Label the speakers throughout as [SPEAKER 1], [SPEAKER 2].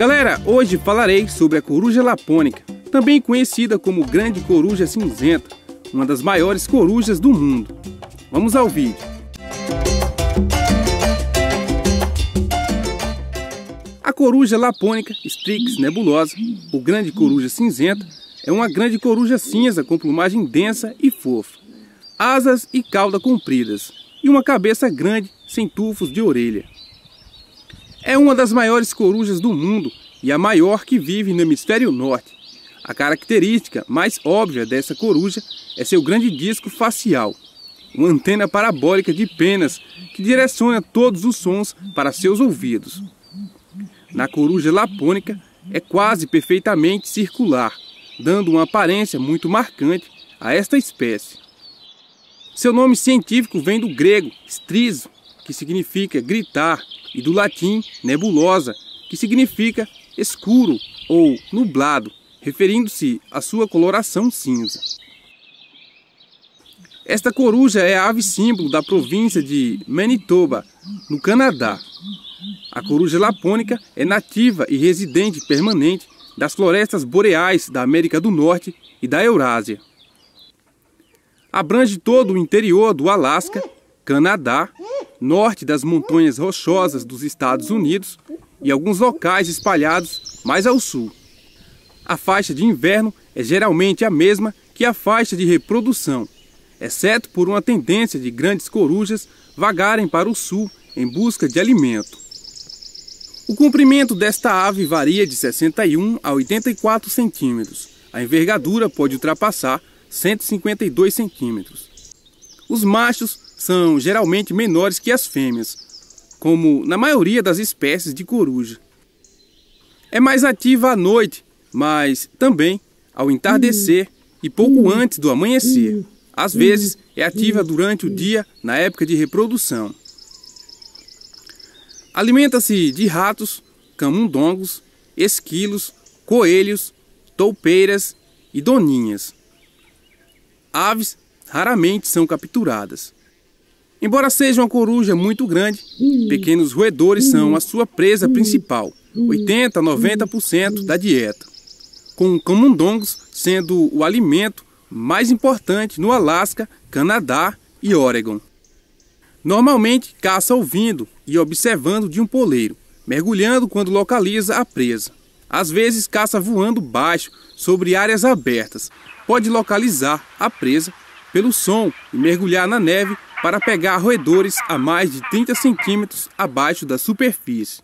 [SPEAKER 1] Galera, hoje falarei sobre a coruja lapônica, também conhecida como grande coruja cinzenta, uma das maiores corujas do mundo. Vamos ao vídeo. A coruja lapônica Strix nebulosa, ou grande coruja cinzenta, é uma grande coruja cinza com plumagem densa e fofa, asas e cauda compridas, e uma cabeça grande sem tufos de orelha. É uma das maiores corujas do mundo e a maior que vive no hemisfério norte. A característica mais óbvia dessa coruja é seu grande disco facial, uma antena parabólica de penas que direciona todos os sons para seus ouvidos. Na coruja lapônica é quase perfeitamente circular, dando uma aparência muito marcante a esta espécie. Seu nome científico vem do grego, striso, que significa gritar, e do latim nebulosa, que significa escuro ou nublado, referindo-se à sua coloração cinza. Esta coruja é a ave símbolo da província de Manitoba, no Canadá. A coruja lapônica é nativa e residente permanente das florestas boreais da América do Norte e da Eurásia. Abrange todo o interior do Alasca Canadá, norte das montanhas rochosas dos Estados Unidos e alguns locais espalhados mais ao sul. A faixa de inverno é geralmente a mesma que a faixa de reprodução, exceto por uma tendência de grandes corujas vagarem para o sul em busca de alimento. O comprimento desta ave varia de 61 a 84 centímetros. A envergadura pode ultrapassar 152 centímetros. Os machos são geralmente menores que as fêmeas, como na maioria das espécies de coruja. É mais ativa à noite, mas também ao entardecer e pouco antes do amanhecer. Às vezes é ativa durante o dia na época de reprodução. Alimenta-se de ratos, camundongos, esquilos, coelhos, toupeiras e doninhas. Aves raramente são capturadas. Embora seja uma coruja muito grande, pequenos roedores são a sua presa principal, 80 a 90% da dieta, com camundongos sendo o alimento mais importante no Alasca, Canadá e Oregon. Normalmente caça ouvindo e observando de um poleiro, mergulhando quando localiza a presa. Às vezes caça voando baixo sobre áreas abertas. Pode localizar a presa pelo som e mergulhar na neve para pegar roedores a mais de 30 centímetros abaixo da superfície.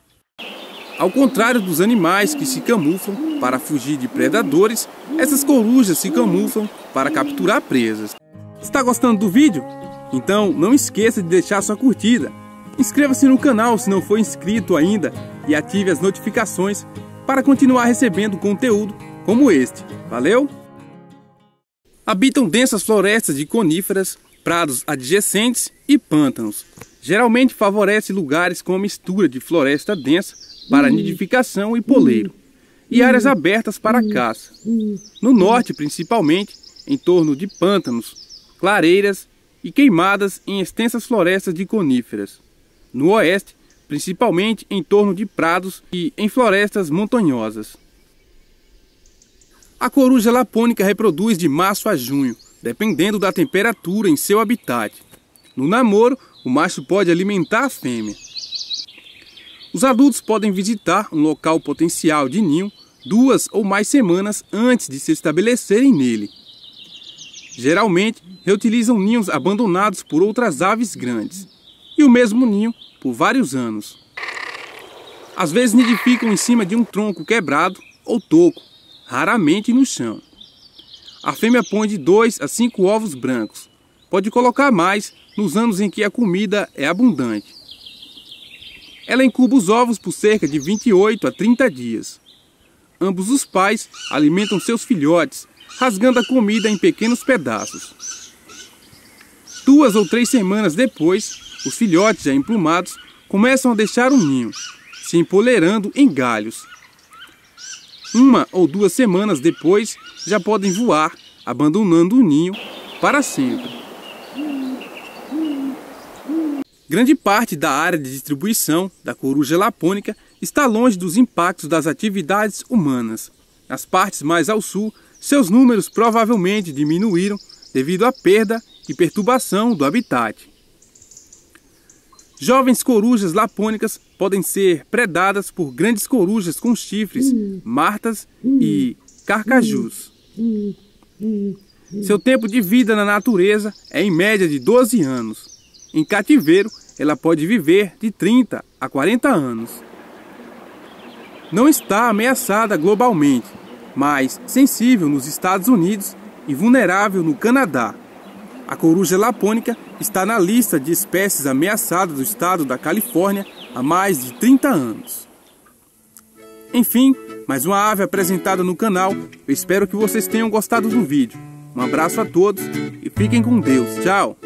[SPEAKER 1] Ao contrário dos animais que se camuflam para fugir de predadores, essas corujas se camuflam para capturar presas. Está gostando do vídeo? Então não esqueça de deixar sua curtida. Inscreva-se no canal se não for inscrito ainda e ative as notificações para continuar recebendo conteúdo como este. Valeu? Habitam densas florestas de coníferas prados adjacentes e pântanos. Geralmente favorece lugares com a mistura de floresta densa para nidificação e poleiro, e áreas abertas para caça. No norte, principalmente, em torno de pântanos, clareiras e queimadas em extensas florestas de coníferas. No oeste, principalmente em torno de prados e em florestas montanhosas. A coruja lapônica reproduz de março a junho, dependendo da temperatura em seu habitat. No namoro, o macho pode alimentar a fêmea. Os adultos podem visitar um local potencial de ninho duas ou mais semanas antes de se estabelecerem nele. Geralmente, reutilizam ninhos abandonados por outras aves grandes e o mesmo ninho por vários anos. Às vezes nidificam em cima de um tronco quebrado ou toco, raramente no chão a fêmea põe de 2 a 5 ovos brancos. Pode colocar mais nos anos em que a comida é abundante. Ela incuba os ovos por cerca de 28 a 30 dias. Ambos os pais alimentam seus filhotes, rasgando a comida em pequenos pedaços. Duas ou três semanas depois, os filhotes já emplumados começam a deixar o ninho, se empoleirando em galhos uma ou duas semanas depois já podem voar, abandonando o ninho para sempre. Grande parte da área de distribuição da coruja lapônica está longe dos impactos das atividades humanas. Nas partes mais ao sul, seus números provavelmente diminuíram devido à perda e perturbação do habitat. Jovens corujas lapônicas podem ser predadas por grandes corujas com chifres, martas e carcajus. Seu tempo de vida na natureza é em média de 12 anos. Em cativeiro, ela pode viver de 30 a 40 anos. Não está ameaçada globalmente, mas sensível nos Estados Unidos e vulnerável no Canadá. A coruja lapônica está na lista de espécies ameaçadas do estado da Califórnia há mais de 30 anos. Enfim, mais uma ave apresentada no canal. Eu espero que vocês tenham gostado do vídeo. Um abraço a todos e fiquem com Deus. Tchau!